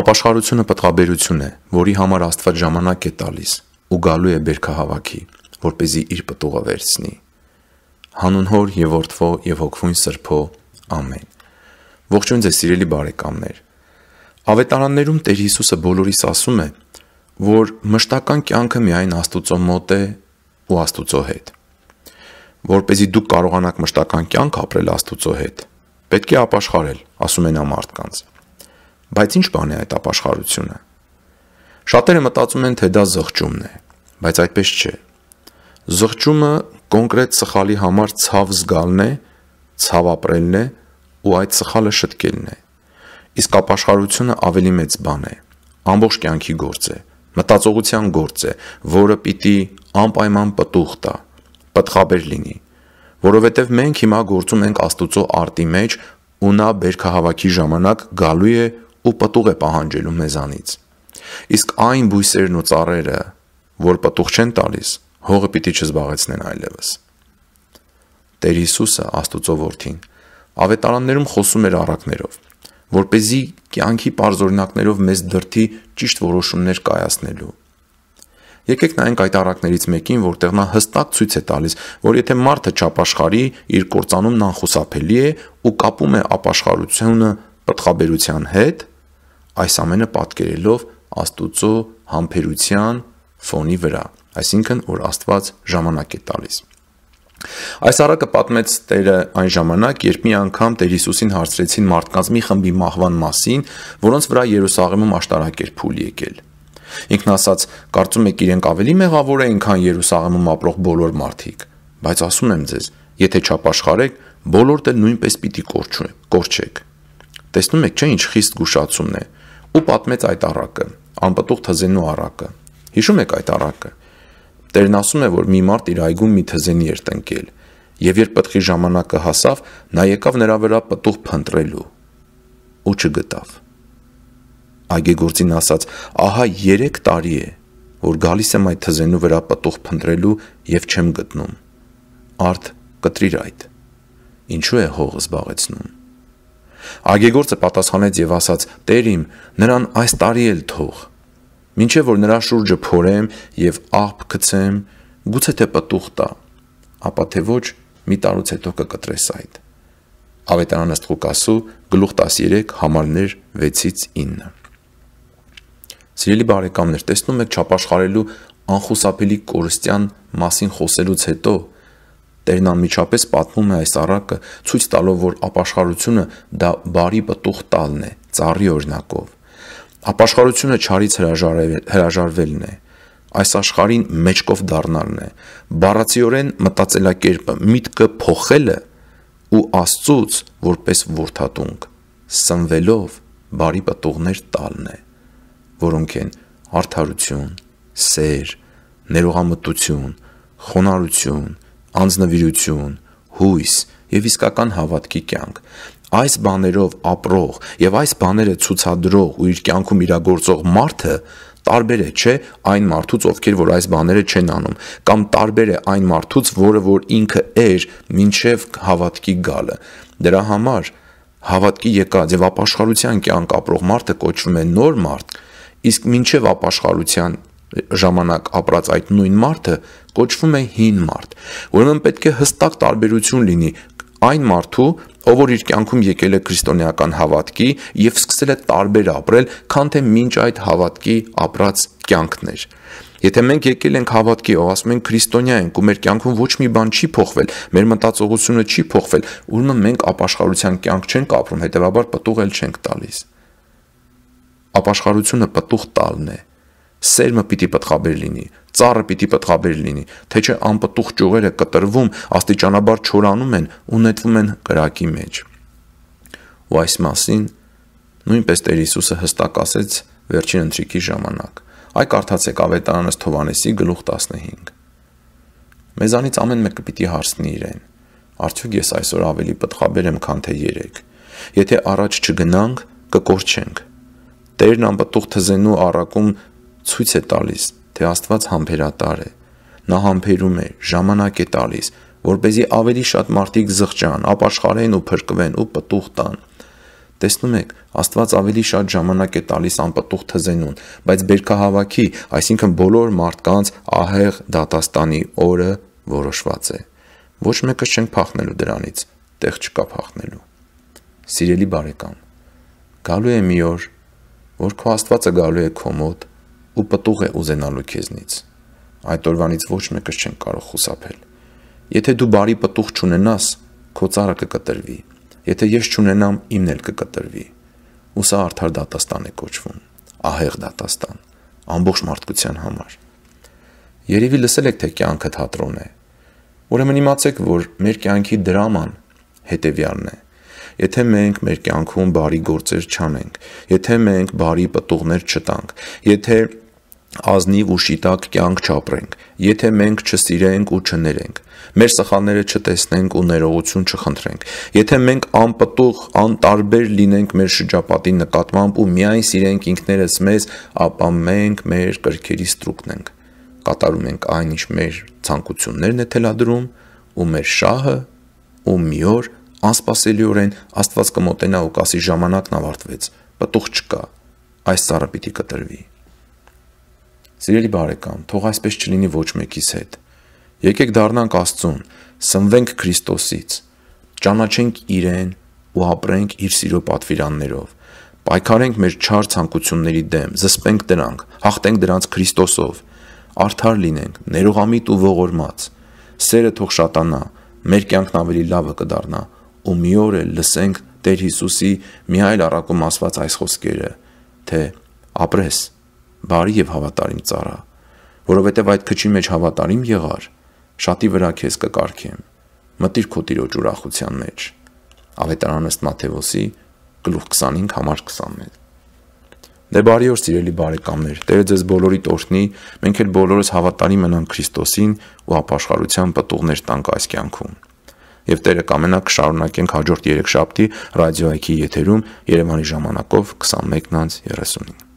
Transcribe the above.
Ապաշխարությունը պտղաբերություն է, որի համար Աստված ժամանակ է տալիս ու գալու է բերքահավաքի, որ เป զի իր պտուղը վերցնի։ Հանուն Հոր եւ Որդվո եւ Հոգվույն Սրբո։ Ամեն։ Ողջույն ձեզ սիրելի բարեկամներ։ Ավետարաններում Տեր Հիսուսը բոլորիս ասում է, որ մշտական կյանքը միայն Աստուծո մոտ է ու Աստուծո հետ։ Որ เป զի դուք կարողանաք մշտական կյանք ապրել Աստուծո հետ, պետք է ապաշխարել, ասում են ամարտկանց։ Բայց ինչ բան է այդ ապաշխարությունը։ Շատերը մտածում են, թե դա զղջումն է, բայց այդպես չէ։ Զղջումը կոնկրետ սխալի համար ցավ զգալն է, ցավ ապրելն է ու այդ սխալը շտկելն է։ Իսկ ապաշխարությունը ավելի մեծ բան է, ամբողջ կյանքի գործ է, մտածողության գործ է, որը պիտի անպայման պտուղ տա, պտղաբեր լինի, որովհետև մենք հիմա գործում ենք Աստուծո արտի մեջ ու նա բերքահավաքի ժամանակ գալու է ու պտուղ է պահանջելու մեզանից։ Իսկ այն բույսերն ու ծառերը, որ պտուղ չեն տալիս, հողը պիտի չզբաղեցնեն այլևս։ Տեր Հիսուսը Աստուծո որդին ավետարաններում խոսում էր առակներով, որ เป զի կյանքի parzorնակներով մեզ դրթի ճիշտ որոշումներ կայացնելու։ Եկեք նայենք այդ առակներից մեկին, որտեղ նա հստակ ցույց է տալիս, որ եթե մարդը չապաշխարի, իր կործանում նա անխուսափելի է ու կապում է ապաշխարությունը պտղաբերության հետ, այս ամենը պատկերելով Աստուծո համբերության ֆոնի վրա, այսինքն որ Աստված ժամանակ է տալիս։ Այս առակը պատմեց Տերը այն ժամանակ, երբ մի անգամ Տեր Հիսուսին հարցրեցին մարդկանց մի խմբի մահվան մասին, որոնց վրա Երուսաղեմում աշտարակ էր փուլ եկել։ Ինքն ասաց. «Կարծում եք իրենք ավելի մեղավոր էին, քան Երուսաղեմում ապրող բոլոր մարդիկ, բայց ասում եմ ձեզ, եթե չապաշխարեք, բոլորդ էլ նույնպես պիտի կորչեք»։ Տեսնում եք, չէ՞ ինչ խիստ զգուշացումն է ու պատմեց այդ առակը, անպտուղ թզենու առակը։ Հիշում եք այդ առակը։ Տերն ասում է, որ մի մարդ իր այգում մի թզենի էր տնկել, եւ երբ պտղի ժամանակը հասավ, նա եկավ նրա վրա պտուղ փնտրելու ու չգտավ։ Այգեգործին ասաց. «Ահա 3 տարի է, որ գալիս եմ այդ թզենու վրա պտուղ փնտրելու եւ չեմ գտնում»։ Արդ կտրիր այդ։ Ինչու է հողը զբաղեցնում։ Ագեգործը պատասխանեց եւ ասաց. «Տեր իմ, նրան այս տարի էլ թող»։ Մինչև որ նրա շուրջը փորեմ եւ աղբ գցեմ, գուցե թե պտուղ տա, ապա թե ոչ մի տարուց հետո կկտրես այդ։ Ավետարանս Ղուկասու գլուխ 13 համարներ 6-ից 9։ Սիրելի բարեկամներ, տեսնում եք չափաշխարելու անխուսափելի կորստյան մասին խոսելուց հետո Տերն անմիջապես պատմում է այս առակը, ցույց տալով, որ ապաշխարությունը դա բարի պտուղ տալն է, ծառի օրինակով։ Ապաշխարությունը չարից հրաժարվելն է, այս աշխարհին մեջկով դառնալն է, բառացիորեն մտածելակերպը, միտքը փոխելը ու Աստծուց որպես որդատունք, սնվելով բարի պտուղներ տալն է, որոնք են արդարություն, սեր, ներողամտություն, խոնարհություն, անձնվիրություն, հույս եւ իսկական հավատքի կյանք։ Այս բաներով ապրող եւ այս բաները ցուցադրող ու իր կյանքում իրագործող մարդը տարբեր է, չէ, այն մարդուց, ովքեր որ այս բաները չեն անում, կամ տարբեր է այն մարդուց, որը որ ինքը էր մինչև հավատքի գալը։ Դրա համար հավատքի եկած եւ ապաշխարության կյանք ապրող մարդը կոչվում է նոր մարդ, իսկ մինչև ապաշխարության ժամանակ ապրած այդ նույն մարդը կոչվում է հին մարդ։ Ուրեմն պետք է հստակ տարբերություն լինի այն մարդու, ով որ իր կյանքում եկել է քրիստոնեական հավատքի եւ սկսել է տարբեր ապրել, քան թե մինչ այդ հավատքի ապրած կյանքներ։ Եթե մենք եկել ենք հավատքի, ով ասում են քրիստոնյա ենք ու մեր կյանքում ոչ մի բան չի փոխվել, մեր մտածողությունը չի փոխվել, ուրեմն մենք ապաշխարության կյանք չենք ապրում, հետեւաբար պտուղ էլ չենք տալիս։ Ապաշխարությունը պտուղ տալն է սերմը պիտի պատխաբեր լինի, ծառը պիտի պատխաբեր լինի, թե չէ անպտուղ ճյուղերը կտրվում, աստիճանաբար չորանում են ու նետվում են կրակի մեջ։ Ու այս մասին նույնպես Տեր Հիսուսը հստակ ասեց վերջին ընթրիքի ժամանակ։ Այ կարդացեք Ավետարանս Թովանեսի գլուխ 15։ Մեզանից ամեն մեկը պիտի հարցնի իրեն. Արդյոք ես այսօր ավելի պատխաբեր եմ, քան թե երեկ։ Եթե առաջ չգնանք, կկորչենք։ Տերն անպտուղ թզենու առակում ցույց է տալիս, թե Աստված համբերատար է։ Նա համբերում է, ժամանակ է տալիս, որ เป զի ավելի շատ մարդիկ զղջան, ապաշխարեն ու փրկվեն ու պտուղ տան։ Տեսնում եք, Աստված ավելի շատ ժամանակ է տալիս անպտուղ թզենուն, բայց բերքահավաքի, այսինքն բոլոր մարդկանց ահեղ դատաստանի օրը որոշված է։ Ոչ մեկը չենք փախնելու դրանից, տեղ չկա փախնելու։ Սիրելի բարեկամ, գալու է մի օր, որ քո Աստվածը գալու է քո մոտ ու պտուղ է ուզենալու քեզնից։ Այդ օրվանից ոչ մեկս չեն կարող խուսափել։ Եթե դու բարի պտուղ չունենաս, քո цаրը կկտրվի։ Եթե ես չունենամ, իմն էլ կկտրվի։ Ու սա արդար դատաստան է կոչվում։ Ահեղ դատաստան ամբողջ մարդկության համար։ Երևի լսել եք, թե կյանքը թատրոն է։ Ուրեմն իմացեք, որ մեր կյանքի դրաման հետևյալն է։ Եթե մենք մեր կյանքում բարի գործեր չանենք, եթե մենք բարի պտուղներ չտանք, եթե ազնիվ ու շիտակ կյանք չապրենք, եթե մենք չսիրենք ու չներենք, մեր սխալները չտեսնենք ու ներողություն չխնդրենք, եթե մենք անպտուղ, անտարբեր լինենք մեր շրջապատի նկատմամբ ու միայն սիրենք ինքներս մեզ, ապա մենք մեր կրքերի ստրուկն ենք, կատարում ենք այն, ինչ մեր ցանկություններն է թելադրում ու մեր շահը ու մի օր անսպասելիորեն Աստված կմոտենա ու կասի ժամանակն ավարտվեց, պտուղ չկա, այս ծառը պիտի կտրվի։ Սիրելի բարեկամ, թող այսպես չլինի ոչ մեկիս հետ։ Եկեք դառնանք Աստծուն, սնվենք Քրիստոսից, ճանաչենք Իրեն ու ապրենք Իր սիրո պատվիրաններով։ Պայքարենք մեր չար ցանկությունների դեմ, զսպենք դրանք, հաղթենք դրանց Քրիստոսով։ Արդար լինենք, ներողամիտ ու ողորմած։ Սերը թող շատանա, մեր կյանքն ավելի լավը կդառնա ու մի օր էլ լսենք Տեր Հիսուսի մի այլ առակում ասված այս խոսքերը, թե ապրես բարի եւ հավատարիմ ծառա, որովհետեւ այդ քչի մեջ հավատարիմ եղար, շատի վրա քեզ կկարգեմ։ Մտիր քո տիրոջ ուրախության մեջ։ Ավետարան ըստ Մատթեոսի գլուխ 25 համար 21։ Դե բարի օր սիրելի բարեկամներ։ Տերը ձեզ բոլորիդ օրհնի։ Մենք էլ բոլորս հավատարի մնանք Քրիստոսին ու ապաշխարության պատուղներ տանք այս կյանքում։ Եվ Տերը կամենա կշարունակենք հաջորդ 3 շաբթի ռադիոյի եթերում Երևանի ժամանակով 21:30-ին։